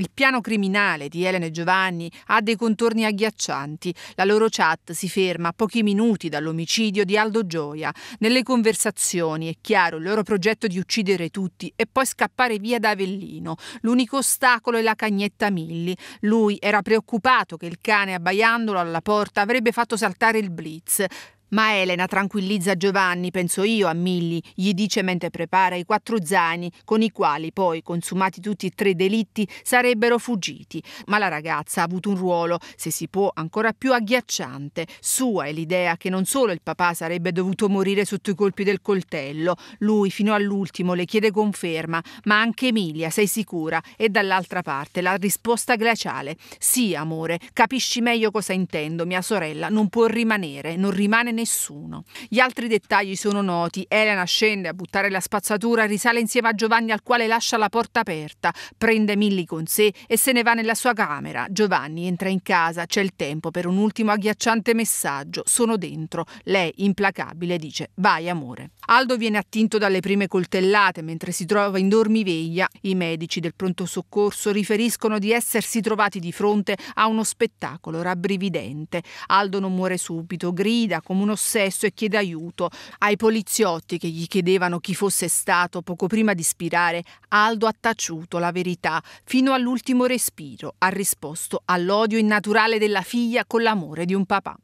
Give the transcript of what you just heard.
Il piano criminale di Elena e Giovanni ha dei contorni agghiaccianti. La loro chat si ferma a pochi minuti dall'omicidio di Aldo Gioia. Nelle conversazioni è chiaro il loro progetto di uccidere tutti e poi scappare via da Avellino. L'unico ostacolo è la cagnetta Milli. Lui era preoccupato che il cane abbaiandolo alla porta avrebbe fatto saltare il blitz. Ma Elena tranquillizza Giovanni, penso io, a Milli, gli dice mentre prepara i quattro zaini con i quali poi, consumati tutti e tre i delitti, sarebbero fuggiti. Ma la ragazza ha avuto un ruolo, se si può, ancora più agghiacciante. Sua è l'idea che non solo il papà sarebbe dovuto morire sotto i colpi del coltello, lui fino all'ultimo le chiede conferma, ma anche Emilia, sei sicura? E dall'altra parte la risposta glaciale, sì amore, capisci meglio cosa intendo, mia sorella non può rimanere, non rimane nessuno. Gli altri dettagli sono noti. Elena scende a buttare la spazzatura, risale insieme a Giovanni al quale lascia la porta aperta, prende Milly con sé e se ne va nella sua camera. Giovanni entra in casa, c'è il tempo per un ultimo agghiacciante messaggio. Sono dentro. Lei, implacabile, dice vai amore. Aldo viene attinto dalle prime coltellate mentre si trova in dormiveglia. I medici del pronto soccorso riferiscono di essersi trovati di fronte a uno spettacolo rabbrividente. Aldo non muore subito, grida come un ossesso e chiede aiuto. Ai poliziotti che gli chiedevano chi fosse stato poco prima di spirare, Aldo ha taciuto la verità fino all'ultimo respiro. Ha risposto all'odio innaturale della figlia con l'amore di un papà.